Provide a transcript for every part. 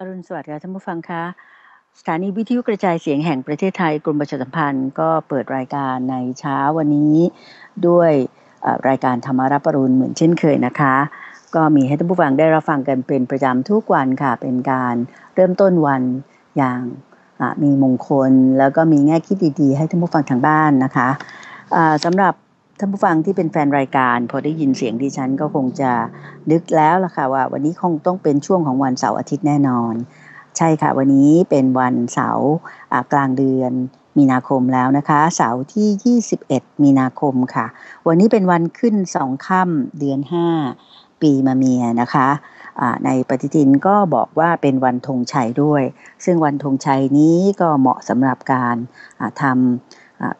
อรุณสวัสดิ์ค่ะท่านผู้ฟังคะสถานีวิทยุกระจายเสียงแห่งประเทศไทย กรมประชาสัมพันธ์ก็เปิดรายการในเช้าวันนี้ด้วยรายการธรรมารับรุณเหมือนเช่นเคยนะคะ ก็มีให้ท่านผู้ฟังได้รับฟังกันเป็นประจำทุกวันค่ะเป็นการเริ่มต้นวันอย่างมีมงคล แล้วก็มีแง่คิดดีๆให้ท่านผู้ฟังทางบ้านนะคะสำหรับท่านผู้ฟังที่เป็นแฟนรายการพอได้ยินเสียงดิฉันก็คงจะนึกแล้วล่ะค่ะว่าวันนี้คงต้องเป็นช่วงของวันเสาร์อาทิตย์แน่นอน ใช่ค่ะวันนี้เป็นวันเสาร์กลางเดือนมีนาคมแล้วนะคะ เสาร์ที่ 21 มีนาคมค่ะ วันนี้เป็นวันขึ้นสองค่ำเดือน 5 ปีมะเมียนะคะในปฏิทินก็บอกว่าเป็นวันธงชัยด้วย ซึ่งวันธงชัยนี้ก็เหมาะสำหรับการทำ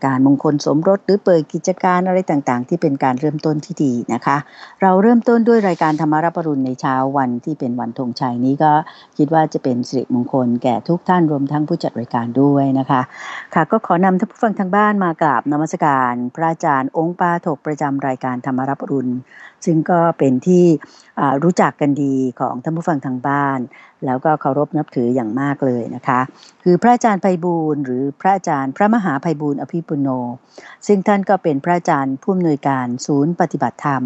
การมงคลสมรสหรือเปิดกิจการอะไรต่างๆ ที่เป็นการเริ่มต้นที่ดีนะคะ เราเริ่มต้นด้วยรายการธรรมารัปรุณในเช้าวันที่เป็นวันธงชัยนี้ ก็คิดว่าจะเป็นสิริมงคลแก่ทุกท่านรวมทั้งผู้จัดรายการด้วยนะคะ ค่ะ ก็ขอนำท่านผู้ฟังทางบ้านมากราบนมัสการ พระอาจารย์ องค์ปาถกประจำรายการธรรมารัปรุณซึ่งก็เป็นที่รู้จักกันดีของท่านผู้ฟังทางบ้าน แล้วก็เคารพนับถืออย่างมากเลยนะคะคือพระอาจารย์ไพบูลหรือพระอาจารย์พระมหาไพบูลอภิปุโน ซึ่งท่านก็เป็นพระอาจารย์ผู้อำนวยการศูนย์ปฏิบัติธรรม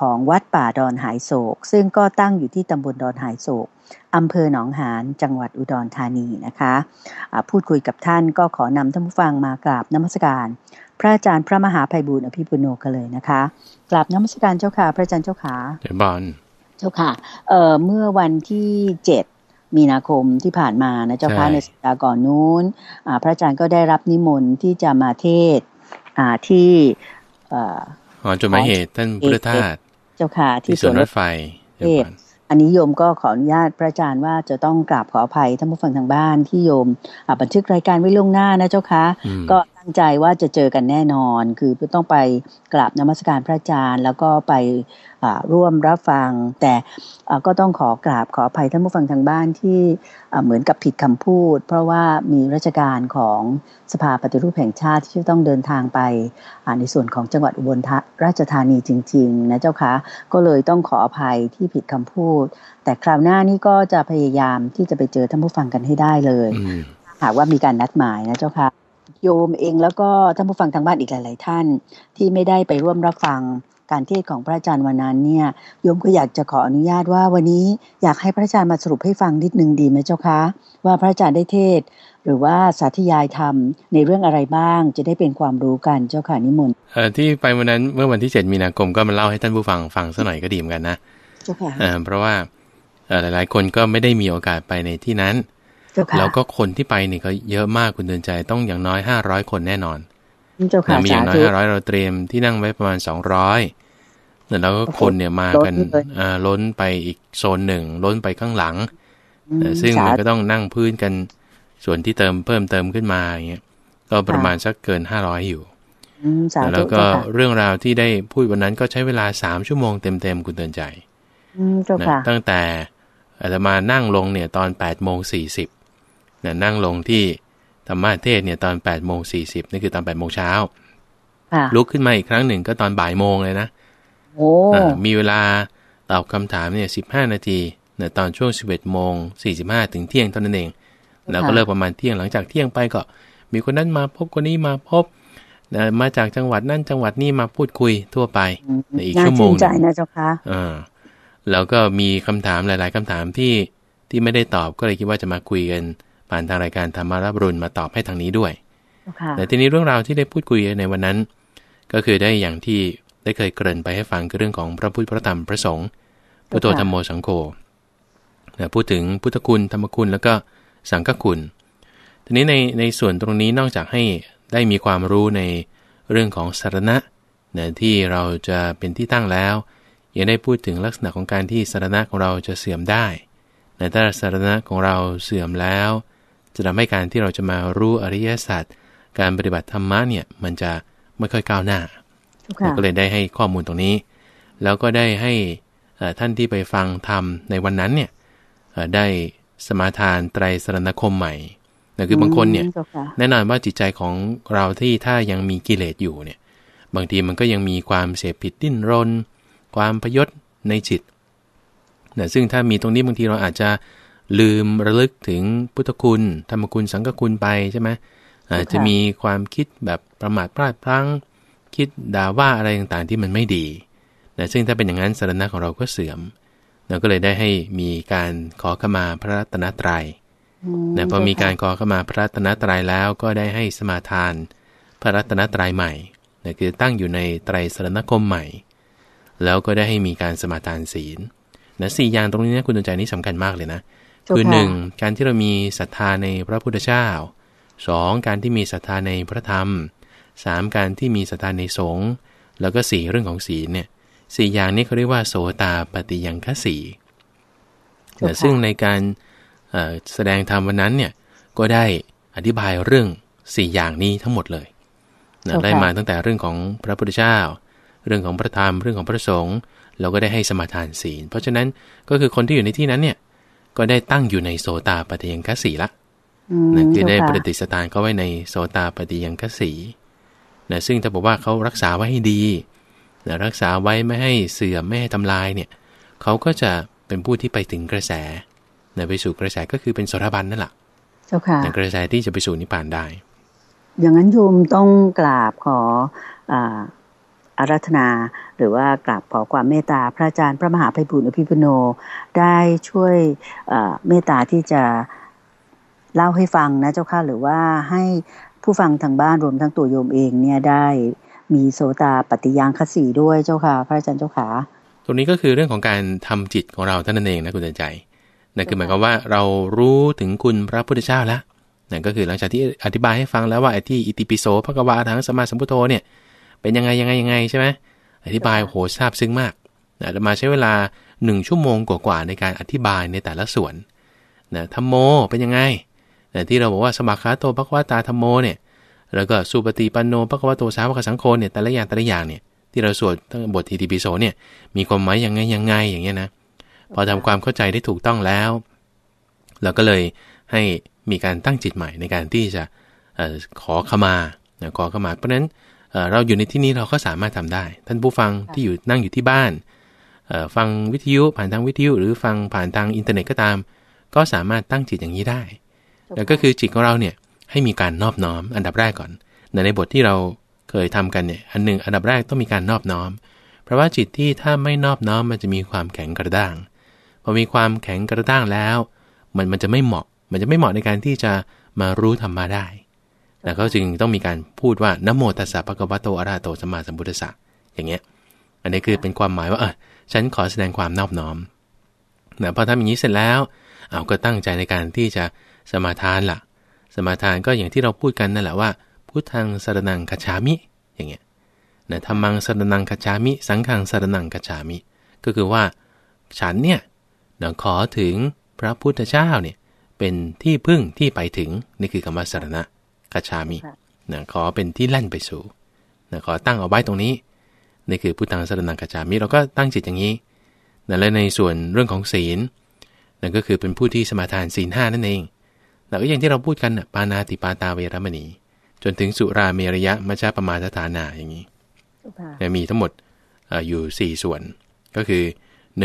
ของวัดป่าดอนหายโศก ซึ่งก็ตั้งอยู่ที่ตำบลดอนหายโศกอำเภอหนองหานจังหวัดอุดรธานีนะคะะพูดคุยกับท่านก็ขอนำท่านผู้ฟังมากราบนมัสการพระอาจารย์พระมหาภัยบุ์อภิปุโนกันเลยนะคะกราบน้ำมสักการ เจ้าค่ะพระอาจารย์เจ้าขาเจ้าบอลเจ้าค่ะเอ่อเมื่อวันที่เจ็ดมีนาคมที่ผ่านมานะเจ้าค่ะในสัปดาห์ก่อนนู้นพระอาจารย์ก็ได้รับนิมนต์ที่จะมาเทศที่หอจดหมายเหตุท่านพุทธทาสเจ้าค่ะ ที่สวนรถไฟเทศอันนี้โยมก็ขออนุญาตพระอาจารย์ว่าจะต้องกราบขออภัยท่านผู้ฟังทางบ้านที่โยม บันทึกรายการไว้ล่วงหน้านะเจ้าคะก็ใจว่าจะเจอกันแน่นอนคือต้องไปกราบนมัสการพระอาจารย์แล้วก็ไปร่วมรับฟัง แต่ก็ต้องขอกราบขออภัยท่านผู้ฟังทางบ้านที่เหมือนกับผิดคำพูด เพราะว่ามีราชการของสภาปฏิรูปแห่งชาติที่ต้องเดินทางไปในส่วนของจังหวัดอุบลราชธานีจริงๆนะเจ้าคะก็เลยต้องขออภัยที่ผิดคำพูด แต่คราวหน้านี้ก็จะพยายามที่จะไปเจอท่านผู้ฟังกันให้ได้เลย หากว่ามีการนัดหมายนะเจ้าค่ะโยมเองแล้วก็ท่านผู้ฟังทางบ้านอีกหลายๆท่าน ที่ไม่ได้ไปร่วมรับฟังการเทศของพระอาจารย์วันนั้นเนี่ยโยมก็อยากจะขออนุญาตว่าวันนี้อยากให้พระอาจารย์มาสรุปให้ฟังนิดนึงดีไหมเจ้าคะ ว่าพระอาจารย์ได้เทศหรือว่าสาธยายธรรมในเรื่องอะไรบ้างจะได้เป็นความรู้กันเจ้าค่ะนิมนต์ที่ไปวันนั้นเมื่อวันที่ 7 มีนาคมก็มาเล่าให้ท่านผู้ฟังฟังสักหน่อยก็ดีเหมือนกันนะเจ้าค่ะเพราะว่าหลาย ๆ คนก็ไม่ได้มีโอกาสไปในที่นั้นแล้วก็คนที่ไปนี่ก็เยอะมากคุณเดินใจ ต้องอย่างน้อยห้าร้อยคนแน่นอนมีอย่างน้อยห้าร้อยเราเตรียมที่นั่งไว้ประมาณสองร้อยแล้วก็คนเนี่ยมากันล้นไปอีกโซนหนึ่งล้นไปข้างหลังซึ่งมันก็ต้องนั่งพื้นกัน ส่วนที่เติมเพิ่มเติมขึ้นมาอย่างเงี้ยก็ประมาณสักเกินห้าร้อยอยู่แล้วก็เรื่องราวที่ได้พูดวันนั้นก็ใช้เวลาสามชั่วโมงเต็มๆคุณเตือนใจตั้งแต่อาตมานั่งลงเนี่ยตอนแปดโมงสี่สิบนะนั่งลงที่ธรรมาเทศเนี่ยตอน8ปดโมงสีนี่คือตอน8ปดโมงเช้าลุกขึ้นมาอีกครั้งหนึ่งก็ตอนบ่ายโมงเลยนะมีเวลาตอบคำถาม เนี่ยสินาทีนะตอนช่วง11โมง้าถึงเที่ยงเท่านั้นเอง แล้วก็เลิกประมาณเที่ยงหลังจากเที่ยงไปก็ มีคนนั้นมาพบคนนี้มาพบนะมาจากจังหวัดนั่นจังหวัดนี่มาพูดคุยทั่วไปในอีกชั่วโมงใจนะเจ้าค่ะอ่าแล้วก็มีคำถามหลาย ๆ คำถามที่ที่ไม่ได้ตอบก็เลยคิดว่าจะมาคุยกันผ่านทางรายการธรรมารับรุนมาตอบให้ทางนี้ด้วย แต่ทีนี้เรื่องราวที่ได้พูดคุยในวันนั้น ก็คือได้อย่างที่ได้เคยเกริ่นไปให้ฟังคือเรื่องของพระพุทธพระธรรมพระสงฆ์พุทโธธรรมโมสังโฆพูดถึงพุทธคุณธรรมคุณแล้วก็สังฆคุณ ทีนี้ในในส่วนตรงนี้นอกจากให้ได้มีความรู้ในเรื่องของสารณะเนี่ยที่เราจะเป็นที่ตั้งแล้วยังได้พูดถึงลักษณะของการที่สารณะของเราจะเสื่อมได้ในถ้าสารณะของเราเสื่อมแล้วจะทำให้การที่เราจะมารู้อริยสัจการปฏิบัติธรรมะเนี่ยมันจะไม่ค่อยก้าวหน้าเราก็เลยได้ให้ข้อมูลตรงนี้ แล้วก็ได้ให้ท่านที่ไปฟังธรรมในวันนั้นเนี่ยได้สมาทานไตรสรณคมใหม่่คือบางคนเนี่ยแน่นอนว่าจิตใจของเราที่ถ้ายังมีกิเลสอยู่เนี่ย บางทีมันก็ยังมีความเสพผิดดิ้นรน ความพยศในจิตนะซึ่งถ้ามีตรงนี้บางทีเราอาจจะลืมระลึกถึงพุทธคุณธรรมคุณสังฆคุณไปใช่ไหมอาจจะมีความคิดแบบประมาทพลาดพลั้ง คิดด่าว่า อะไรต่างๆที่มันไม่ดี นะซึ่งถ้าเป็นอย่างนั้นสารณะของเราก็เสื่อม เราก็เลยได้ให้มีการขอขมาพระรัตนตรยัย นะพอมีการขอขมาพระรัตนตรัยแล้วก็ได้ให้สมาทานพระรัตนตรัยใหม่นะคือตั้งอยู่ในไตรสารณคมใหม่ แล้วก็ได้ให้มีการสมาทานศีล นะสี่อย่างตรงนี้นะคุณดวงใจนี่สำคัญมากเลยนะคือหนึ่งการที่เรามีศรัทธาในพระพุทธเจ้าสองการที่มีศรัทธาในพระธรรมสามการที่มีศรัทธาในสงฆ์แล้วก็สี่เรื่องของศีลเนี่ยสี่อย่างนี้เขาเรียกว่าโสตาปฏิยังคสีซึ่งในการแสดงธรรมวันนั้นเนี่ยก็ได้อธิบายเรื่องสี่อย่างนี้ทั้งหมดเลย ได้มาตั้งแต่เรื่องของพระพุทธเจ้าเรื่องของพระธรรมเรื่องของพระสงฆ์เราก็ได้ให้สมาทานศีล เพราะฉะนั้นก็คือคนที่อยู่ในที่นั้นเนี่ยก็ได้ตั้งอยู่ในโสตาปฏิยังคสีละนะคือได้ปฏิสตานเขาไว้ในโสตาปฏิยังคสีนะซึ่งถ้าบอกว่าเขารักษาไว้ให้ดีนะรักษาไว้ไม่ให้เสื่อมไม่ให้ทำลายเนี่ยเขาก็จะเป็นผู้ที่ไปถึงกระแสนะไปสู่กระแสก็คือเป็นสรบันนั่นแหละเจ้าค่ะกระแสที่จะไปสู่นิพพานได้ อย่างนั้นโยมต้องกราบขอ ออารัธนาหรือว่ากราบขอความเมตตาพระอาจารย์ พระมหาภัยบุญอภิปุโนได้ช่วยเมตตาที่จะเล่าให้ฟังนะเจ้าค่ะหรือว่าให้ผู้ฟังทางบ้านรวมทั้งตัวโยมเองเนี่ยได้มีโสตาปฏิยังคสีด้วยเจ้าค่ะพระอาจารย์เจ้าค่ะตรงนี้ก็คือเรื่องของการทำจิตของเราท่านนั่นเองนะคุณใจนั่นคือหมายความว่าเรารู้ถึงคุณพระพุทธเจ้าแล้วนั่นก็คือหลังจากที่อธิบายให้ฟังแล้วว่าไอ้ที่อิติปิโสพระกวาทังสมาสัมพุทโธเนี่ยเป็นยังไงยังไง ยังไง ใช่ไหม อธิบายโหทราบซึ้งมากนะมาใช้เวลา1 ชั่วโมงกว่าๆในการอธิบายในแต่ละส่วนนะธรรมโมเป็นยังไงนะที่เราบอกว่าสมาคาโตภควตาธรรมโมเนี่ยแล้วก็สุปฏิปันโนภควโตสาวกสังโฆเนี่ย แต่ละอย่างแต่ละอย่างเนี่ยที่เราสวดทั้งบททีทีปิโสเนี่ย มีความหมายยังไงยังไงอย่างเงี้ยนะ พอทำความเข้าใจได้ถูกต้องแล้ว เราก็เลยให้มีการตั้งจิตใหม่ในการที่จะขอขมาขอขมา เพราะนั้นเราอยู่ในที่นี้เราก็สามารถทำได้ ท่านผู้ฟังที่อยู่นั่งอยู่ที่บ้านฟังวิทยุผ่านทางวิทยุหรือฟังผ่านทางอินเทอร์เน็ตก็ตามก็สามารถตั้งจิตอย่างนี้ได้ แล้วก็คือจิตของเราเนี่ยให้มีการนอบน้อม อันดับแรกก่อน ในในบทที่เราเคยทำกันเนี่ยอันหนึ่งอันดับแรกต้องมีการนอบน้อม เพราะว่าจิตที่ถ้าไม่นอบน้อมมันจะมีความแข็งกระด้างพอมีความแข็งกระด้างแล้ว มันมันจะไม่เหมาะ มันจะไม่เหมาะในการที่จะมารู้ธรรมมาได้นะเขาจึงต้องมีการพูดว่านโมตัสสะภะคะวะโตอะระหะโตสัมมาสัมพุทธัสสะอย่างเงี้ยอันนี้คือเป็นความหมายว่าเออฉันขอแสดงความนอบน้อมนะพอทำอย่างนี้เสร็จแล้วเอาก็ตั้งใจในการที่จะสมาทานละ่ะ สมาทานก็อย่างที่เราพูดกันนั่นแหละว่าพุทธังสรนังคชามิอย่างเงี้ยนะธรรมังสรนังคชามิสังขังสรนังคชามิ ก็คือว่าฉันเนี่ยนะขอถึงพระพุทธเจ้าเนี่ยเป็นที่พึ่งที่ไปถึงนี่คือคำว่าสรณะกชามินะขอเป็นที่แล่นไปสู่นะขอตั้งเอาไว้ตรงนี้ นี่คือพุทธังสรนังกชามิ เราก็ตั้งจิตอย่างนี้นะและในส่วนเรื่องของศีล นั่นก็คือเป็นผู้ที่สมาทานศีลห้านั่นเองแ้วก็อย่างที่เราพูดกันปานาติปาตาเวรมณี จนถึงสุราเมรยะมัชฌาปมาสถานาอย่างนี้ มีทั้งหมดอยู่4ส่วน ก็คือ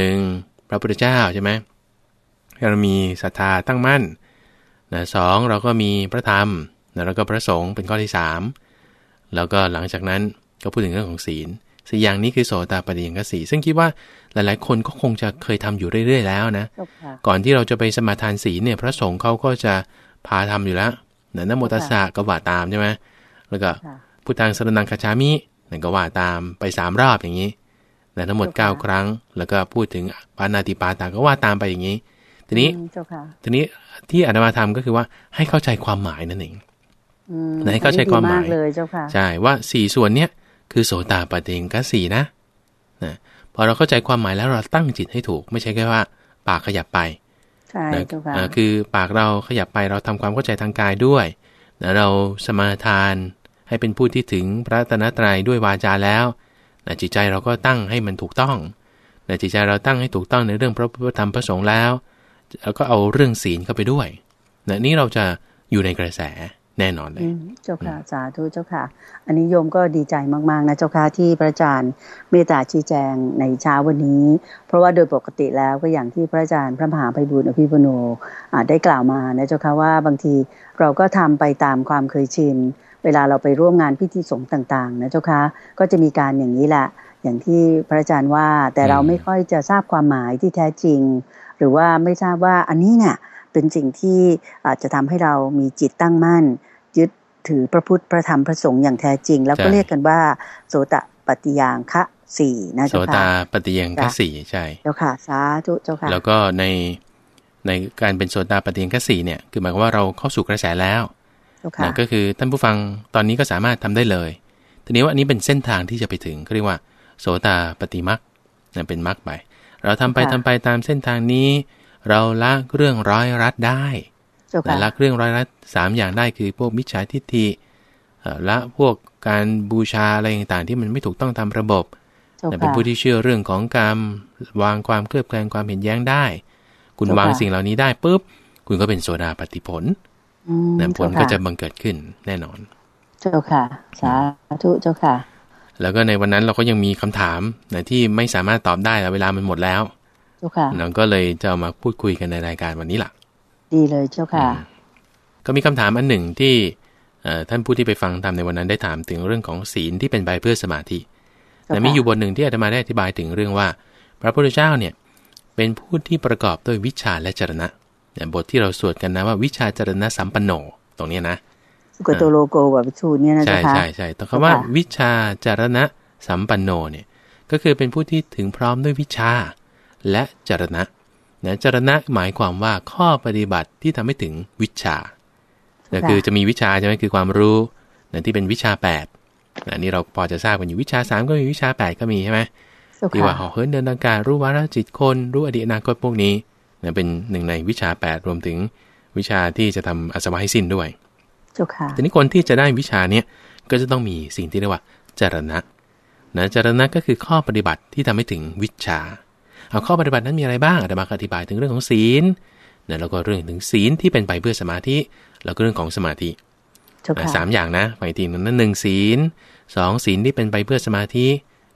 1. พระพุทธเจ้าใช่ไหมเรามีศรัทธาตั้งมั่น สองเราก็มีพระธรรมแล้วก็พระสงฆ์เป็นข้อที่ 3 แล้วก็หลังจากนั้นก็พูดถึงเรื่องของศีลสี่อย่างนี้คือโสตาปฏิยังกสีซึ่งคิดว่าหลายๆ คนก็คงจะเคยทำอยู่เรื่อยๆ แล้วนะ ก่อนที่เราจะไปสมาทานศีลเนี่ยพระสงฆ์เขาก็จะพาทำอยู่แล้วน่นโมตัสสะก็ว่าตามใช่ไหมแล้วก็พุทธังสรนังคาชามินั่นก็ว่าตามไปสามรอบอย่างนี้นะทั้งหมดเก้าครั้ง แล้วก็พูดถึงปานาติปาตาก็ว่าตามไปอย่างนี้ ทีนี้ทีนี้ที่อาุมาทำก็คือว่าให้เข้าใจความหมายนั่นเองไหนเข้าใจความหมายเลยเจ้าค่ะใช่ว่าสี่ส่วนเนี้ยคือโสตาปฏิงกสีนะนะพอเราเข้าใจความหมายแล้วเราตั้งจิตให้ถูกไม่ใช่แค่ว่า ปากขยับไปใช่เจ้าค่ะคือปากเราขยับไปเราทำความเข้าใจทางกายด้วย้วเราสมาทานให้เป็นผู้ที่ถึงพระตนะตรัยด้วยวาจาแล้วนะจิตใจเราก็ตั้งให้มันถูกต้องนะจิตใจเราตั้งให้ถูกต้องในเรื่องพระพุทธธรรมพระสงฆ์แล้วแล้วก็เอาเรื่องศีลเข้าไปด้วยนะนี่เราจะอยู่ในกระแสแน่นอนเลยเจ้าค่ะ สาธุเจ้าค่ะอันนี้โยมก็ดีใจมาก ๆ นะเจ้าค่ะที่พระอาจารย์เมตตาชี้แจงในเช้าวันนี้ เพราะว่าโดยปกติแล้วก็อย่างที่พระอาจารย์พระมหาไพบุตรอภิปุโนได้กล่าวมานะเจ้าค่ะว่าบางทีเราก็ทำไปตามความเคยชิน เวลาเราไปร่วมงานพิธีสงฆ์ต่าง ๆ นะเจ้าค่ะก็จะมีการอย่างนี้แหละ อย่างที่พระอาจารย์ว่าแต่เราไม่ค่อยจะทราบความหมายที่แท้จริง หรือว่าไม่ทราบว่าอันนี้เนี่ยเป็นสิ่งที่อาจจะทำให้เรามีจิตตั้งมั่น ยึดถือ พระพุทธพระธรรมพระสงฆ์อย่างแท้จริง แล้วก็เรียกกันว่า โสตปฏิยางคะสี่นะเจ้าค่ะโสตาปฏิยังคะสี่ใช่เจ้าค่ะสาธุเจ้าค่ะแล้วก็ในในการเป็นโสตาปฏิยังคะสี่เนี่ยคือหมายความว่าเราเข้าสู่กระแสแล้วนะก็คือท่านผู้ฟังตอนนี้ก็สามารถทำได้เลย ทีนี้ว่าอันนี้เป็นเส้นทางที่จะไปถึงเขาเรียกว่า โสตาปฏิมักนเป็นมักไปเราทำไปทำไปตามเส้นทางนี้เราละเรื่องร้อยรัดได้ แต่ละเรื่องร้อยรัดสามอย่างได้คือพวกมิจฉาทิฏฐิละพวกการบูชาอะไรต่างๆ ที่มันไม่ถูกต้องตามระบบ แต่เป็นผู้ที่เชื่อเรื่องของกรรมวางความเคลือบแคลงความเห็นแย้งได้ คุณวางสิ่งเหล่านี้ได้ปุ๊บ คุณก็เป็นโซดาปฏิผลนนผลก็จะบังเกิดขึ้นแน่นอน เจ้าค่ะ สาธุเจ้าค่ะ แล้วก็ในวันนั้นเราก็ยังมีคำถามนะที่ไม่สามารถตอบได้เวลามันหมดแล้ว้ค่ะเราก็เลยจะมาพูดคุยกันในรายการวันนี้ล่ะ ดีเลยเจ้าค่ะ ก็มีคำถามอันหนึ่งที่ ท่านผู้ที่ไปฟังทำในวันนั้นได้ถามถึงเรื่องของศีลที่เป็นใบเพื่อสมาธิแต่มีอยู่บทหนึ่งที่อาจา์มาได้อธิบายถึงเรื่องว่า พระพุทธเจ้าเนี่ยเป็นผู้ที่ประกอบด้วยวิชาและจรณะเนี่ยบทที่เราสวดกันนะว่าวิชาจรณะสัมปันโน ตรงนี้นะสุกโตโลโกแบบสูตรเนี่ยนะคะใช่ใช่ใช่แต่คำว่าวิชาจรณะสัมปันโนเนี่ยก็คือเป็นผู้ที่ถึงพร้อมด้วยวิชาและจรณะนะจรณะหมายความว่าข้อปฏิบัติที่ทำให้ถึงวิชาก็คือจะมีวิชาใช่ไหมคือความรู้นะที่เป็นวิชา8นะนี่เราพอจะทราบกันอยู่วิชา3ก็มีวิชา8 ก็มีใช่ไหมที่ว่าหอเฮิรนเดินทางการรู้วาระจิตคนรู้อดีตอนาคตพวกนี้นะเป็นหนึ่งในวิชา 8 รวมถึงวิชาที่จะทำอสวะให้สิ้นด้วยทีนี้คนที่จะได้วิชาเนี้ยก็จะต้องมีสิ่งที่เรียกว่า จรณะนะจรณะก็คือข้อปฏิบัติที่ทำให้ถึงวิชาเอาข้อปฏิบัตินั้นมีอะไรบ้างอาจตมาอธิบายถึงเรื่องของศีลนะแล้วก็เรื่องถึงศีลที่เป็นไปเพื่อสมาธิ แล้วก็เรื่องของสมาธิสามอย่างนะไปทีนั้นหนึ่งศีลสองศีลที่เป็นไปเพื่อสมาธิ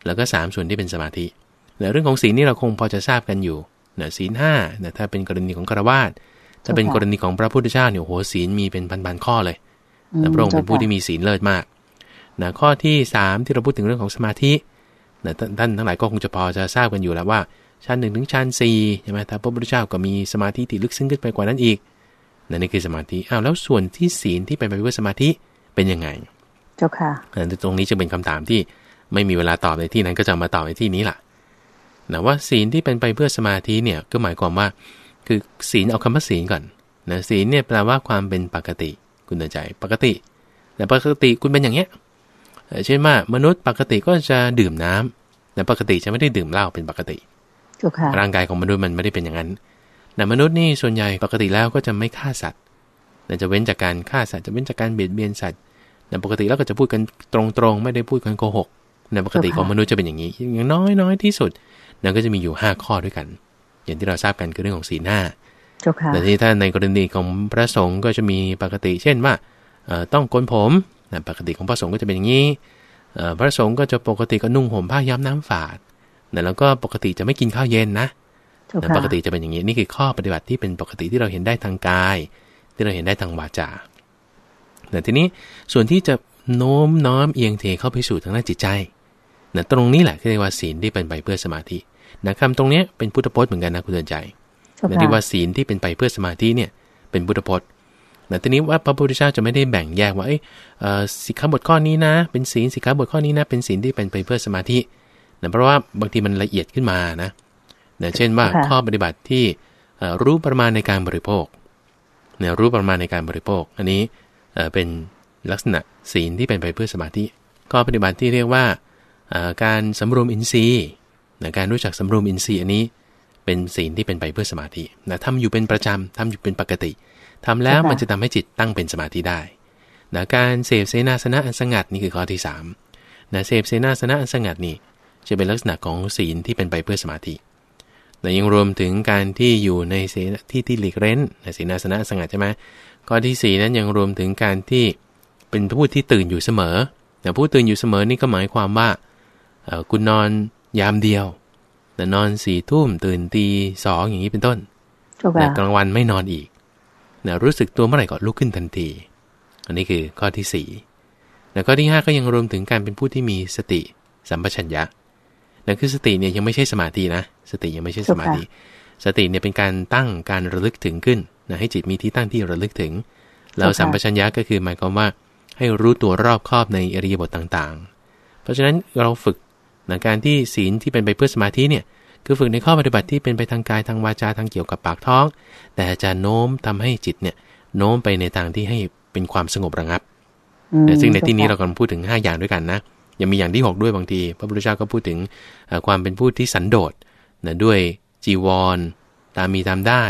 แล้วก็สามส่วนที่เป็นสมาธิเนะเรื่องของศีลนี่เราคงพอจะทราบกันอยู่นะศีลห้านะถ้าเป็นกรณีของฆราวาสถ้าเป็นกรณีของพระพุทธเจ้าเนี่ยโหศีลมีเป็นพันๆข้อเลยนะพระองค์เป็นผู้ที่มีศีลเลิศมากนะข้อที่สามที่เราพูดถึงเรื่องของสมาธินะท่านทั้งหลายก็คงจะพอจะทราบกันอยู่แล้วว่าชั้นหนึ่งถึงชั้นสี่ใช่ไหมถ้าพระพุทธเจ้าก็มีสมาธิที่ลึกซึ้งขึ้นไปกว่านั้นอีก นั่นนี่คือสมาธิอ้าวแล้วส่วนที่ศีลที่เป็นไปเพื่อสมาธิเป็นยังไง เจ้าค่ะตรงนี้จะเป็นคำถามที่ไม่มีเวลาตอบในที่นั้นก็จะมาตอบในที่นี้ล่ะนะว่าศีลที่เป็นไปเพื่อสมาธิเนี่ยก็หมายความว่า คือศีลเอาคำว่าศีลก่อนนะศีลเนี่ยแปลว่าความเป็นปกติคุณเดินใจ ปกติแต่ปกติคุณเป็นอย่างเนี้ยเช่นว่ามนุษย์ปกติก็จะดื่มน้ำ แต่ปกติจะไม่ได้ดื่มเหล้าเป็นปกติร่างกายของมนุษย์มันไม่ได้เป็นอย่างนั้น แต่มนุษย์นี่ส่วนใหญ่ปกติแล้วก็จะไม่ฆ่าสัตว์แต่จะเว้นจากการฆ่าสัตว์ จะเว้นจากการเบียดเบียนสัตว์แต่ปกติแล้วก็จะพูดกันตรงๆ ไม่ได้พูดกันโกหกแต่ปกติของมนุษย์จะเป็นอย่างนี้ อย่างน้อยน้อยที่สุดนั่นก็จะมีอยู่ 5 ข้อด้วยกัน อย่างที่เราทราบกันคือเรื่องของสีหน้าแต่ที่ถ้าในกรณีของพระสงฆ์ก็จะมีปกติ เช่นว่า ต้องกนผมปกติของพระสงฆ์ก็จะเป็นอย่างนี้พระสงฆ์ก็จะปกติก็นุ่งห่มผ้าย้อมน้ำฝาดนะแล้วก็ปกติจะไม่กินข้าวเย็นนะนปกติจะเป็นอย่างนี้นี่คือข้อปฏิบัติที่เป็นปกติที่เราเห็นได้ทางกาย ที่เราเห็นได้ทางวาจา แต่ทีนี้ส่วนที่จะโน้มน้อมเอียงเทเข้าไปสู่ทางด้านจิตใจนะตรงนี้แหละเรียกว่าศีลที่เป็นไปเพื่อสมาธินะคำตรงนี้เป็นพุทธพจน์เหมือนกันนะคุณเดินใจนะที่ว่าศีลที่เป็นไปเพื่อสมาธิเนี่ยเป็นพุทธพจน์ แต่ทีนี้ว่าพระพุทธเจ้าจะไม่ได้แบ่งแยกว่าเออสิกขาบทข้อนี้นะเป็นศีลสิกขาบทข้อนี้นะเป็นศีลที่เป็นไปเพื่อสมาธินะเพราะว่าบางทีมันละเอียดขึ้นมานะเนะเช่นว่าข้อปฏิบัติที่รู้ประมาณในการบริโภคเนะรู้ประมาณในการบริโภค อันนี้เป็นลักษณะศีลที่เป็นไปเพื่อสมาธิข้อปฏิบัติที่เรียกว่า การสำรวมอินทรีย์นะการรู้จักสำรวมอินทรีย์อันนี้เป็นศีลที่เป็นไปเพื่อสมาธินะทำอยู่เป็นประจำทำอยู่เป็นปกติทำแล้วมันจะทำให้จิตตั้งเป็นสมาธิได้นะการเสพเสนาสนะอันสงัดนี่คือข้อที่3นะเสพเสนาสนะอันสงัดนี่จะเป็นลักษณะของศีลที่เป็นไปเพื่อสมาธิ แต่ยังรวมถึงการที่อยู่ในเสที่ที่หลีกเร้นในศีนาสนะสงัดใช่ไหมก้อที่ 4 นั้นยังรวมถึงการที่เป็นผู้ที่ตื่นอยู่เสมอ แต่ผู้ตื่นอยู่เสมอนี่ก็หมายความว่าคุณนอนยามเดียว แต่นอนสี่ทุ่มตื่นตีสองอย่างนี้เป็นต้นแต่กลางวันไม่นอนอีกนะรู้สึกตัวเมื่อไหร่ก็ลุกขึ้นทันที อันนี้คือข้อที่4ี่แต่ข้อที่ 5 ก็ยังรวมถึงการเป็นผู้ที่มีสติ สัมปชัญญะนั่นคือสติเนี่ยยังไม่ใช่สมาธินะสติยังไม่ใช่สมาธิสติเนี่ยเป็นการตั้งการระลึกถึงขึ้นนะให้จิตมีที่ตั้งที่ระลึกถึงแล้วสัมปชัญญะก็คือหมายความว่าให้รู้ตัวรอบครอบในอริยบทต่าง ๆ เพราะฉะนั้นเราฝึกนะการที่ศีลที่เป็นไปเพื่อสมาธิเนี่ยคือฝึกในข้อปฏิบัติที่เป็นไปทางกายทางวาจาทางเกี่ยวกับปากท้อง แต่จะโน้มทำให้จิตเนี่ยโน้มไปในทางที่ให้เป็นความสงบระงับซึ่งในที่นี้เรากำลังพูดถึง 5 อย่างด้วยกันนะยังมีอย่างที่ 6 ด้วยบางที พระพุทธเจ้าก็พูดถึงความเป็นผู้ที่สันโดษนะด้วยจีวรตามมีตามได้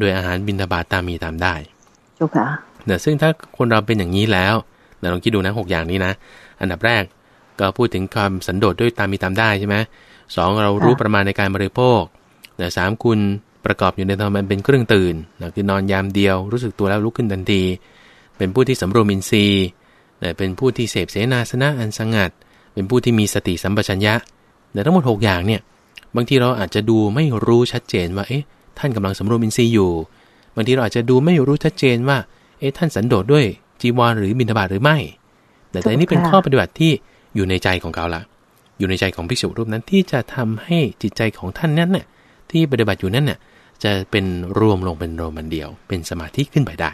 ด้วยอาหารบิณฑบาตตามมีตามได้เจ้าค่ะนะซึ่งถ้าคนเราเป็นอย่างนี้แล้วเนาลองคิดดูนะหอย่างนี้นะอันดับแรกก็พูดถึงความสันโดษด้วยตามมีตามได้ใช่ไหมสองเรารู้ประมาณในการบริโภคน่สามคุณประกอบอยู่ในธรรมันเป็นเครื่องตื่นนะคือนอนยามเดียว รู้สึกตัวแล้วลุกขึ้นทันทีเป็นผู้ที่สำรวมอินทรีย์เป็นผู้ที่เสพเสนาสนะอันสงัด เป็นผู้ที่มีสติสัมปชัญญะแต่ทั้งหมด 6 อย่างเนี่ย บางทีเราอาจจะดูไม่รู้ชัดเจนว่า เอ๊ะ ท่านกำลังสำรวมอินทรีย์อยู่ บางทีเราอาจจะดูไม่รู้ชัดเจนว่า เอ๊ะ ท่านสันโดษด้วยจีวรหรือบิณฑบาตหรือไม่ แต่แต่นี้เป็นข้อปฏิบัติที่อยู่ในใจของเขาละ อยู่ในใจของภิกษุรูปนั้นที่จะทำให้จิตใจของท่านนั้นน่ยที่ปฏิบัติอยู่นั้นน่ยจะเป็นรวมลงเป็นรวมมันเดียว เป็นสมาธิขึ้นไปได้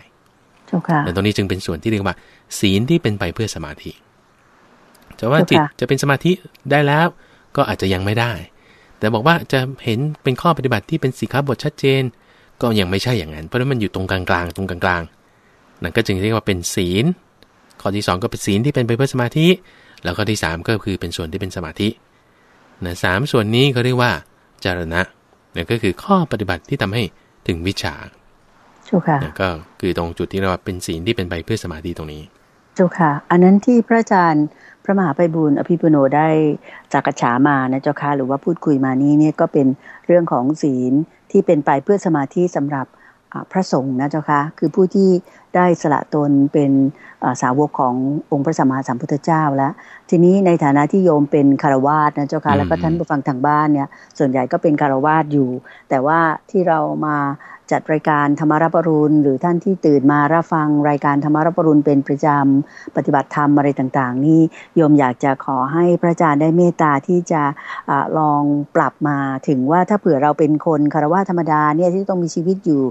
แต่ตรงนี้จึงเป็นส่วนที่เรียกว่า ศีลที่เป็นไปเพื่อสมาธิจะว่าจิตจะเป็นสมาธิได้แล้วก็อาจจะยังไม่ได้ แต่บอกว่าจะเห็นเป็นข้อปฏิบัติที่เป็นสีขาบทชัดเจน ก็ยังไม่ใช่อย่างนั้นเพราะว่ามันอยู่ตรงกลางๆตรงกลางๆ นั่นก็จึงเรียกว่าเป็นศีล ข้อที่2ก็เป็นศีลที่เป็นไปเพื่อสมาธิ แล้วข้อที่3ก็คือเป็นส่วนที่เป็นสมาธินะสามส่วนนี้เขาเรียกว่าจารณะ นั่นก็คือข้อปฏิบัติที่ทำให้ถึงวิชาจค่ะก็คือตรงจุดที่เราเป็นศีลที่เป็นไปเพื่อสมาธิตรงนี้จุค่ะ อันนั้นที่พระอาจารย์พระมหาไปบุญอภิปุโนได้จักฉามานะเจ้าค่ะหรือว่าพูดคุยมานี้เนี่ยก็เป็นเรื่องของศีลที่เป็นไปเพื่อสมาธิสำหรับพระสงฆ์นะเจ้าค่ะคือผู้ที่ได้สละตนเป็นสาวกขององค์พระสัมมาสัมพุทธเจ้าแล้วทีนี้ในฐานะที่โยมเป็นคารวาสนะเจ้าค่ะแล้วก็ท่านผู้ฟังทางบ้านเนี่ยส่วนใหญ่ก็เป็นคารวาสอยู่ แต่ว่าที่เรามาจัดรายการธรรมารับรุณหรือท่านที่ตื่นมารับฟังรายการธรรมารับรุณเป็นประจำปฏิบัติธรรมอะไรต่าง ๆ นี่โยมอยากจะขอให้พระอาจารย์ได้เมตตาที่จะอะลองปรับมาถึงว่าถ้าเผื่อเราเป็นคนคารวะธรรมดาเนี่ยที่ต้องมีชีวิตอยู่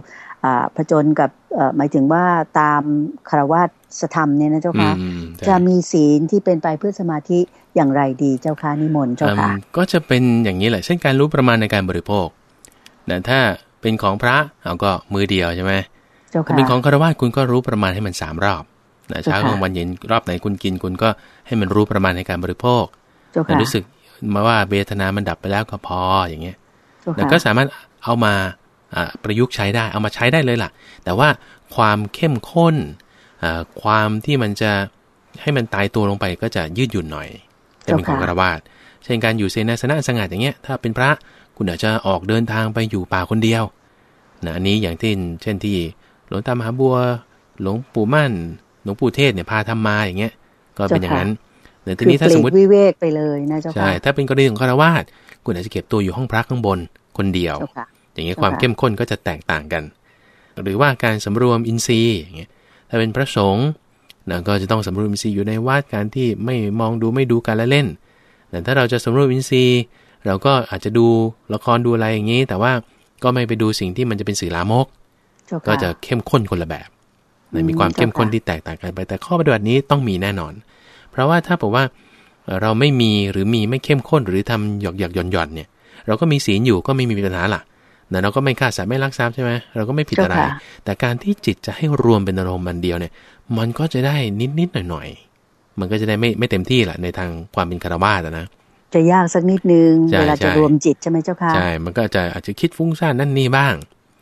ผจญกับหมายถึงว่าตามคารวะสธรรมเนี่ยนะเจ้าค่ะจะมีศีลที่เป็นไปเพื่อสมาธิอย่างไรดีเจ้าค่ะนิมนต์เจ้าค่ะก็จะเป็นอย่างนี้แหละเช่นการรู้ประมาณในการบริโภคนะถ้าเป็นของพระเอาก็มือเดียวใช่ไหมจ้าเป็นของคารวะคุณก็รู้ประมาณให้มันสามรอบนะเช้ากลางวันเย็นรอบไหนคุณกินคุณก็ให้มันรู้ประมาณในการบริโภคาค่รู้สึกมาว่าเบทนา มันดับไปแล้วก็พออย่างเงี้ยแล้วก็สามารถเอามาประยุกต์ใช้ได้ เอามาใช้ได้เลยล่ะ แต่ว่าความเข้มข้น ความที่มันจะให้มันตายตัวลงไปก็จะยืดหยุ่นหน่อยแต่เป็นของกระวาดเช่นการอยู่เซนาสนะสงัดอย่างเงี้ย ถ้าเป็นพระคุณอาจจะออกเดินทางไปอยู่ป่าคนเดียวนะอันนี้อย่างที่เช่นที่หลวงตามหาบัว หลวงปู่มั่นหลวงปู่เทศเนี่ยพาทำมาอย่างเงี้ยก็เป็นอย่างนั้นเดี๋ยวทีนี้ถ้าสมมติวิเวกไปเลยนะเจ้าค่ะใช่ถ้าเป็นกรณีของคารวาสคุณอาจจะเก็บตัวอยู่ห้องพระข้างบนคนเดียว อย่างเงี้ยความเข้มข้นก็จะแตกต่างกัน หรือว่าการสำรวมอินทรีย์อย่างเงี้ยถ้าเป็นพระสงฆ์นะก็จะต้องสำรวมอินทรีย์อยู่ในวัดการที่ไม่มองดูไม่ดูการละเล่นแต่ถ้าเราจะสำรวมอินทรีย์เราก็อาจจะดูละครดูอะไรอย่างนี้ แต่ว่าก็ไม่ไปดูสิ่งที่มันจะเป็นสื่อลามก ก็จะเข้มข้นคนละแบบมีความเข้มข้นที่แตกต่างกัน ไปแต่ข้อปฏิบัตินี้ต้องมีแน่นอน เพราะว่าถ้าบอกว่าเราไม่มีหรือมีไม่เข้มข้นหรือทำหยอกหยอกหย่อนหย่อนเนี่ย เราก็มีศีลอยู่ก็ไม่มีปัญหาล่ะต่เราก็ไม่ฆ่าสัตว์ไม่ลักทรัพย์ใช่ไหมเราก็ไม่ผิดอะไรแต่การที่จิตจะให้รวมเป็นอารมณ์มันเดียวเนี่ย มันก็จะได้นิดนิดหน่อยหน่อยมันก็จะได้ไม่ไม่เต็มที่แหละในทางความเป็นคารวาสนะจะยากสักนิดนึงเวลาจะรวมจิตใช่ไหมเจ้าค่ะใช่มันก็จะอาจจะคิดฟุ้งซ่านนั่นนี่บ้าง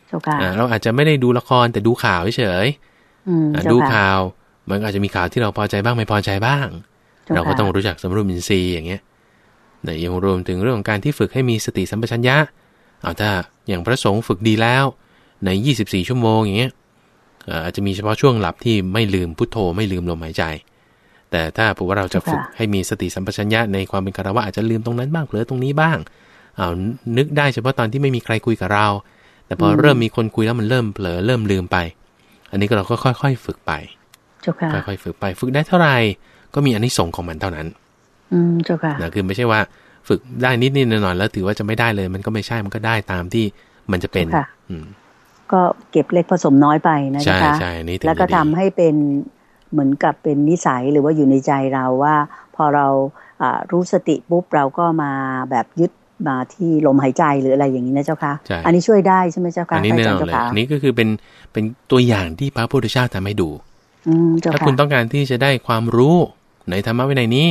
เจ้าค่ะเราอาจจะไม่ได้ดูละครแต่ดูข่าวเฉยดูข่าว มันอาจจะมีข่าวที่เราพอใจบ้างไม่พอใจบ้าง เราก็ต้องรู้จักสำรวมอินทรีย์อย่างเงี้ยนยังรวมถึงเรื่องของการที่ฝึกให้มีสติสัมปชัญญะเอาถ้าอย่างพระสงฆ์ฝึกดีแล้ว ใน 24 ชั่วโมงอย่างเงี้ยอาจจะมีเฉพาะช่วงหลับที่ไม่ลืมพุทโธไม่ลืมลมหายใจแต่ถ้าผู้ว่าเราจะฝึกให้มีสติสัมปชัญญะในความเป็นคารวะอาจจะลืมตรงนั้นบ้างเผลอตรงนี้บ้าง เอานึกได้เฉพาะตอนที่ไม่มีใครคุยกับเรา แต่พอเริ่มมีคนคุยแล้วมันเริ่มเผลอเริ่มลืมไป อันนี้ก็เราก็ค่อยๆฝึกไปค่อย ๆ ฝึกไป ฝึกได้เท่าไหร่ก็มีอันนี้ส่งของมันเท่านั้น อืมเจ้าค่ะนะคือไม่ใช่ว่าฝึกได้นิดนิดหน่อยๆแล้ว ถือว่าจะไม่ได้เลย มันก็ไม่ใช่มันก็ได้ตามที่มันจะเป็นอืก็เก็บเล็กผสมน้อยไปนะคะแล้วก็ทำให้เป็นเหมือนกับเป็นนิสัยหรือว่าอยู่ในใจเราว่า พอเรารู้สติปุ๊บเราก็มาแบบยึดมาที่ลมหายใจหรืออะไรอย่างนี้นะเจ้าคะ่ะอันนี้ช่วยได้ใช่ไหมเจ้าค่ะอันนี้แน่นอนเลยอันนี้ก็คือเป็นเป็นตัวอย่างที่พระพุทธเจ้าทำให้ดูถ้าคุณต้องการที่จะได้ความรู้ใน ธรรมะวินัยนี้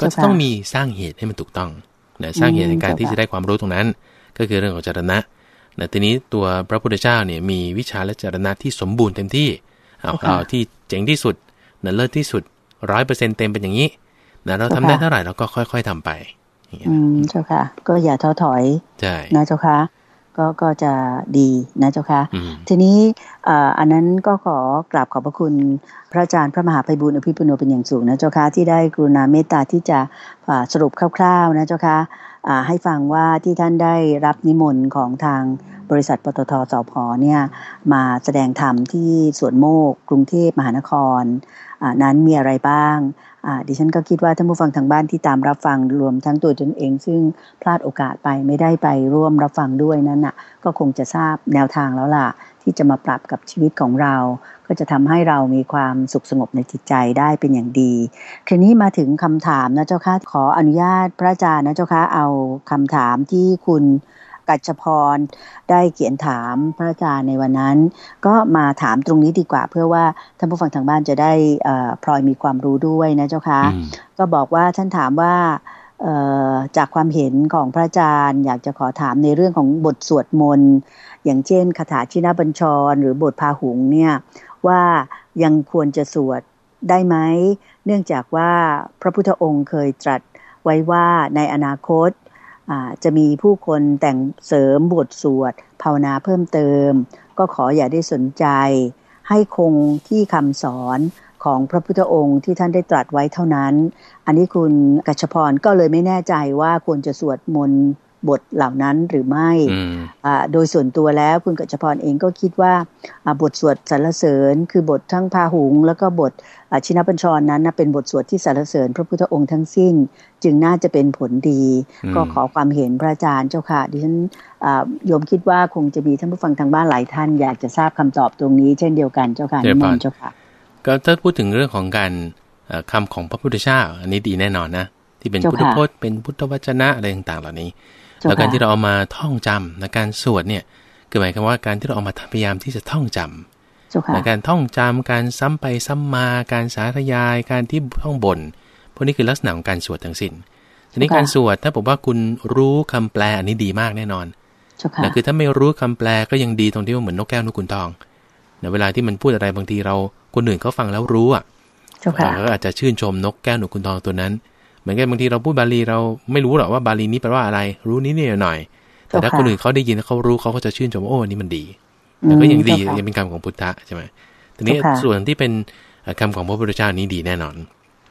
ก็จะต้องมีสร้างเหตุให้มันถูกต้องนะสร้างเหตุในการที่จะได้ความรู้ตรงนั้น ก็คือเรื่องของจรณะนะทีนี้ตัวพระพุทธเจ้าเนี่ยมีวิชาและจรณะที่สมบูรณ์เต็มที่เอาเอาที่ เจ๋งที่สุดนะเลิศที่สุดร้อยเปอร์เซ็นเต็มเป็นอย่างนี้นะเราทำได้เท่าไหร่เราก็ค่อยๆทำไปอืมเจ้าค่ะก็อย่าท้อถอยใช่นะเจ้าค่ะก็ก็จะดีนะเจ้าค่ะ ทีนี้อันนั้นก็ขอกราบขอบพระคุณพระอาจารย์พระมหาภัยบุญอภิปุโนเป็นอย่างสูงนะเจ้าค่ะที่ได้กรุณาเมตตาที่จะสรุปคร่าวๆนะเจ้าค่ะให้ฟังว่าที่ท่านได้รับนิมนต์ของทางบริษัทปตทสพเนี่ย มาแสดงธรรมที่สวนโมกกรุงเทพมหานครนั้นมีอะไรบ้างดิฉันก็คิดว่าท่านผู้ฟังทางบ้านที่ตามรับฟังรวมทั้งตัวตนเอง ซึ่งพลาดโอกาสไปไม่ได้ไปร่วมรับฟังด้วยนั้นน่ะ ก็คงจะทราบแนวทางแล้วล่ะ ที่จะมาปรับกับชีวิตของเรา ก็จะทำให้เรามีความสุขสงบในจิตใจได้เป็นอย่างดีคืนนี้มาถึงคำถามนะเจ้าค่ะขออนุญาตพระอาจารย์นะเจ้าค่ะเอาคำถามที่คุณกัจฉพรได้เขียนถามพระอาจารย์ในวันนั้น ก็มาถามตรงนี้ดีกว่าเพื่อว่าท่านผู้ฟังทางบ้านจะได้พลอยมีความรู้ด้วยนะเจ้าคะก็บอกว่าท่านถามว่า จากความเห็นของพระอาจารย์ อยากจะขอถามในเรื่องของบทสวดมนต์อย่างเช่นคาถาชินบัญชร หรือบทพาหุงเนี่ยว่ายังควรจะสวดได้ไหม เนื่องจากว่าพระพุทธองค์เคยตรัสไว้ว่าในอนาคตจะมีผู้คนแต่งเสริมบทสวดภาวนาเพิ่มเติม ก็ขออย่าได้สนใจ ให้คงที่คำสอนของพระพุทธองค์ที่ท่านได้ตรัสไว้เท่านั้น อันนี้คุณกัชพรก็เลยไม่แน่ใจว่าควรจะสวดมนต์บทเหล่านั้นหรือไม่ โดยส่วนตัวแล้วคุณกัจจพรเองก็คิดว่าบทสวดสรรเสริญคือบททั้งพาหุง แล้วก็บทชินบัญชรนั้น เป็นบทสวดที่สรรเสริญพระพุทธองค์ทั้งสิ้น จึงน่าจะเป็นผลดี ก็ขอความเห็นพระอาจารย์เจ้าค่ะ ดิฉันยมคิดว่าคงจะมีท่านผู้ฟังทางบ้านหลายท่าน อยากจะทราบคำตอบตรงนี้เช่นเดียวกันเจ้าค่ะนิมนต์เจ้าค่ะก็ถ้าพูดถึงเรื่องของการคำของพระพุทธเจ้าอันนี้ดีแน่นอนนะที่เป็นพุทธพจน์เป็น พุทธวจนะอะไรต่างๆเหล่านี้แล้วการที่เราเอามาท่องจำนะการสวดเนี่ยคือหมายความว่า การที่เราเอามาพยายามที่จะท่องจำการท่องจำการซ้ำไปซ้ำมา การสาธยาย การที่ท่องบนพวกนี้คือลักษณะของการสวดทั้งสิน้นทีนี้การสวดถ้าบอกว่าคุณรู้คำแปลอันนี้ดีมากแน่นอนแต่คือถ้าไม่รู้คำแปลก็ยังดีตรงที่ว่าเหมือนนกแก้วนกขุนทองเวลาที่มันพูดอะไรบางทีเรา คนอื่นเขาฟังแล้วรู้อ่ะเราก็อาจจะชื่นชมนกแก้วนกขุนทองตัวนั้นเหมือนกันบางทีเราพูดบาลีเราไม่รู้หรอกว่าบาลีนี้แปลว่าอะไร รู้นิดหน่อย แต่ถ้าคนอื่นเขาได้ยินเขารู้เขาก็จะชื่นชมว่าโอ้นี่มันดี แต่ก็ยังดียังเป็นคำของพุทธะใช่ไหมทีนี้ส่วนที่เป็นคำของพระพุทธเจ้านี้ดีแน่นอน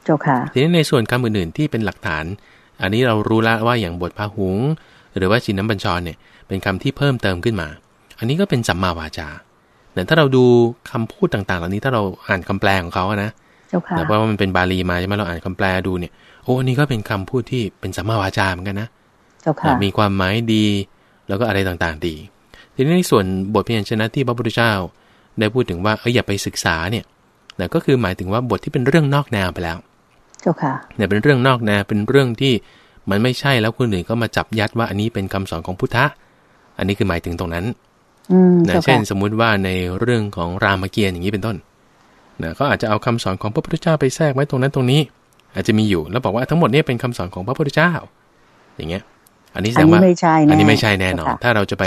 เจ้าค่ะทีนี้ในส่วนคำอื่นๆที่เป็นหลักฐานอันนี้เรารู้แล้วว่าอย่างบทพระหุงหรือว่าชินน้ำบัญชรเนี่ย เป็นคำที่เพิ่มเติมขึ้นมา อันนี้ก็เป็นสัมมาวาจาแต่ถ้าเราดูคำพูดต่างๆเหล่านี้ถ้าเราอ่านคำแปลของเขาอะนะเ่พราะว่ามันเป็นบาลีมาใช่ไหมเราอ่านคำแปลดูเนี่ยโอ้นี่ก็เป็นคำพูดที่เป็นสัมมาวาจาเหมือนกันนะมีความหมายดีแล้วก็อะไรต่างๆ ดี ทีนี้ในส่วนบทพยัญชนะที่พระพุทธเจ้าได้พูดถึงว่าเอออย่าไปศึกษาเนี่ยแต่ก็คือหมายถึงว่าบทที่เป็นเรื่องนอกแนวไปแล้ว เจ้าค่ะเนี่ยเป็นเรื่องนอกแนวเป็นเรื่องที่มันไม่ใช่แล้วคนอื่นก็มาจับยัดว่า อันนี้เป็นคำสอนของพุทธะอันนี้คือหมายถึงตรงนั้นอนะเช่นสมมุติว่าในเรื่องของรามเกียรติ์อย่างนี้เป็นต้นนะก็อาจจะเอาคำสอนของพระพุทธเจ้าไปแทรกไว้ตรงนั้นตรงนี้ อาจจะมีอยู่ แล้วบอกว่าทั้งหมดนี้เป็นคำสอนของพระพุทธเจ้าอย่างเงี้ยอันนี้แสดงว่าอันนี้ไม่ใช่แน่นอน ถ้าเราจะไป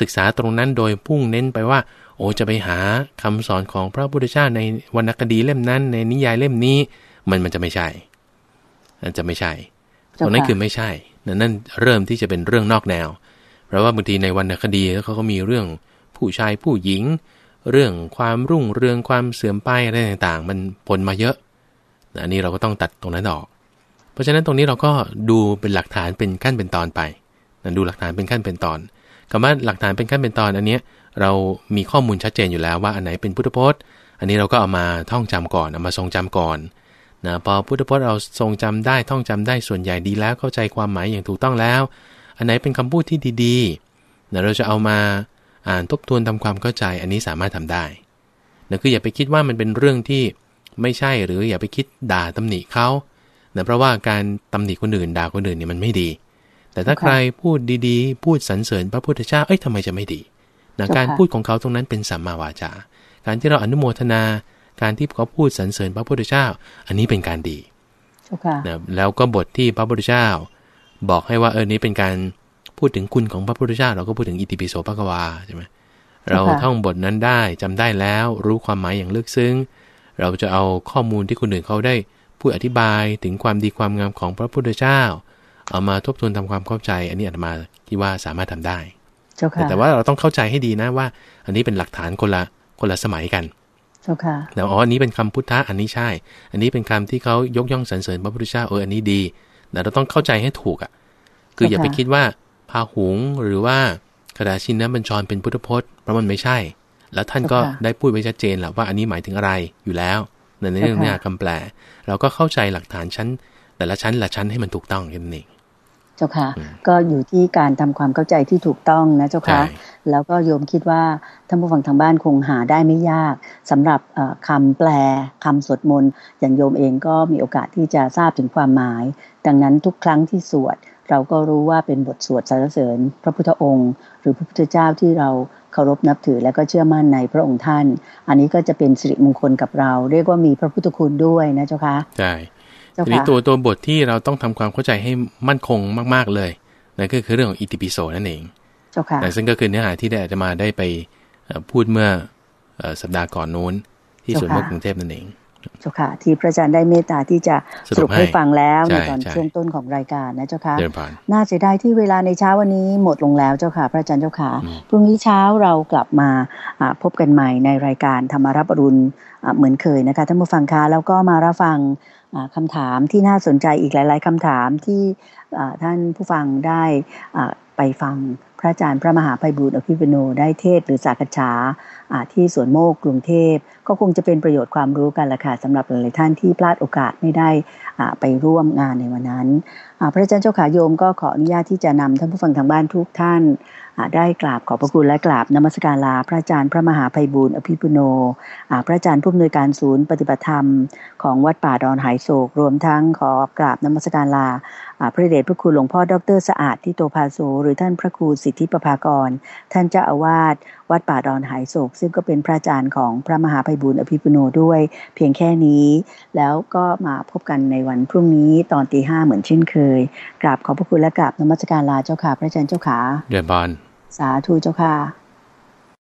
ศึกษาตรงนั้นโดยพุ่งเน้นไปว่า โอ้จะไปหาคำสอนของพระพุทธเจ้าในวรรณคดีเล่มนั้น ในนิยายเล่มนี้ มันมันจะไม่ใช่อันจะไม่ใช่ ตรงนั้นคือไม่ใช่นั่นเริ่มที่จะเป็นเรื่องนอกแนวเพราะว่าบางทีในวรรณคดีเขาก็มีเรื่องผู้ชายผู้หญิงเรื่องความรุ่งเรืองความเสื่อมไปอะไรต่างๆ มันผลมาเยอะอันนี้เราก็ต้องตัดตรงนั้นออกเพราะฉะนั้นตรงนี้เราก็ดูเป็นหลักฐานเป็นขั้นเป็นตอนไปดูหลักฐานเป็นขั้นเป็นตอนคำว่าหลักฐานเป็นขั้นเป็นตอนอันนี้เรามีข้อมูลชัดเจนอยู่แล้ว ว่าอันไหนเป็นพุทธพจน์ อันนี้เราก็เอามาท่องจำก่อนเอามาทรงจำก่อนนะพอพุทธพจน์เราทรงจำได้ท่องจำได้ส่วนใหญ่ดีแล้วเข้าใจความหมายอย่างถูกต้องแล้ว อันไหนเป็นคำพูดที่ดีๆนะเราจะเอามาอ่านทบทวนทำความเข้าใจอันนี้สามารถทำได้นะคืออย่าไปคิดว่ามันเป็นเรื่องที่ไม่ใช่หรือ อย่าไปคิดด่าตำหนิเขานะเพราะว่าการตำหนิคนอื่นด่าคนอื่นเนี่ยมันไม่ดี แต่ถ้าใครพูดดีๆ พูดสรรเสริญ พระพุทธเจ้าเอ้ยทำไมจะไม่ดีนะการพูดของเขาตรงนั้นเป็นสัมมาวาจาการที่เราอนุโมทนาการที่เขาพูดสรรเสริญ พระพุทธเจ้าอันนี้เป็นการดีนะแล้วก็บทที่พระพุทธเจ้าบอกให้ว่าเออนี้เป็นการพูดถึงคุณของพระพุทธเจ้าเราก็พูดถึงอิติปิโสภควาใช่ไหมเราท่องบทนั้นได้จำได้แล้วรู้ความหมายอย่างลึกซึ้ง เราจะเอาข้อมูลที่คนอื่นเขาได้พูดอธิบายถึงความดีความงามของพระพุทธเจ้า เอามาทบทวนทำความเข้าใจ อันนี้อาตมาคิดว่าสามารถทำได้ แต่ว่าเราต้องเข้าใจให้ดีนะว่า อันนี้เป็นหลักฐานคนละคนละสมัยกัน แต่วอ๋ออันนี้เป็นคำพุทธะอันนี้ใช่ อันนี้เป็นคำที่เขายกย่องสรรเสริญพระพุทธเจ้าเอออันนี้ดี แต่เราต้องเข้าใจให้ถูกอ่ะ คืออย่าไปคิดว่าพาหุงหรือว่าคะดาชินนั้นบัญชรเป็นพุทธพจน์เพราะมันไม่ใช่ แล้วท่านก็ได้พูดไว้ชัดเจนแหละว่าอันนี้หมายถึงอะไรอยู่แล้วในเรื่องเนี้ยคำแปล เราก็เข้าใจหลักฐานชั้น แต่ละชั้นละชั้นให้มันถูกต้องแค่นั้นเองเจ้าค่ะก็อยู่ที่การทำความเข้าใจที่ถูกต้องนะเจ้าค่ะแล้วก็โยมคิดว่าท่านผู้ฟังทางบ้านคงหาได้ไม่ยาก สำหรับคำแปล คำสวดมนต์อย่างโยมเองก็มีโอกาสที่จะทราบถึงความหมายดังนั้นทุกครั้งที่สวดเราก็รู้ว่าเป็นบทสวดสรรเสริญ พระพุทธองค์ หรือพระพุทธเจ้าที่เราเคารพนับถือ และก็เชื่อมั่นในพระองค์ท่าน อันนี้ก็จะเป็นสิริมงคลกับเราเรียกว่ามีพระพุทธคุณด้วยนะเจ้าคะใช่ทีนี้ตัวตัวบทที่เราต้องทำความเข้าใจให้มั่นคงมาก ๆเลยนั่นก็คือเรื่องของอิติปิโสนั่นเองเจ้าค่ะซึ่งก็คือเนื้อหาที่ได้อาจจะมาได้ไปพูดเมื่อสัปดาห์ก่อนนู้น ที่สวนมกกรุงเทพนั่นเองเจ้าค่ะที่พระอาจารย์ได้เมตตาที่จะสรุปให้ฟังแล้วในตอนช่วงต้นของรายการนะเจ้าค่ะน่าเสียดายที่เวลาในเช้าวันนี้ หมดลงแล้วเจ้าค่ะพระอาจารย์เจ้าค่ะพรุ่งนี้เช้าเรากลับมาพบกันใหม่ในรายการธรรมารับรุณเหมือนเคยนะคะท่านผู้ฟังคะแล้วก็มารับฟังคำถามที่น่าสนใจอีกหลาย ๆ คำถามที่ท่านผู้ฟังได้ไปฟังพระอาจารย์พระมหาไพบุตรอภิปโนได้เทศหรือสักษาที่สวนโมกกรุงเทพ ก็คงจะเป็นประโยชน์ความรู้กันละค่ะสำหรับหลายท่านที่พลาดโอกาสไม่ได้ไปร่วมงานในวันนั้น พระอาจารย์เจ้าขาโยมก็ขออนุญาตที่จะนำท่านผู้ฟังทางบ้านทุกท่านได้กราบขอบพระคุณและกราบนมัสการลา พระอาจารย์พระมหาภัยบูรณอภิปุโนพระอาจารย์ผู้อำนวยการศูนย์ปฏิบัติธรรม ของวัดป่าดอนหายโศก รวมทั้งขอกราบนมัสการลาพระเดชพระครูหลวงพ่อดอรสะอาดที่โตภาโซหรือท่านพระครูสิทธิประภากรท่านเจ้าอาวาสวัดป่าดอนหายโศกซึ่งก็เป็นพระอาจารย์ของพระมหาภัยบุญอภิปุโนด้วยเพียงแค่นี้ แล้วก็มาพบกันในวันพรุ่งนี้ตอนตีห้าเหมือนเช่นเคย กราบขอบพระคุณและกราบนมัสการลาเจ้าค่ะพระอาจารย์เจ้าค่ะเดบานสาธุเจ้าค่ะ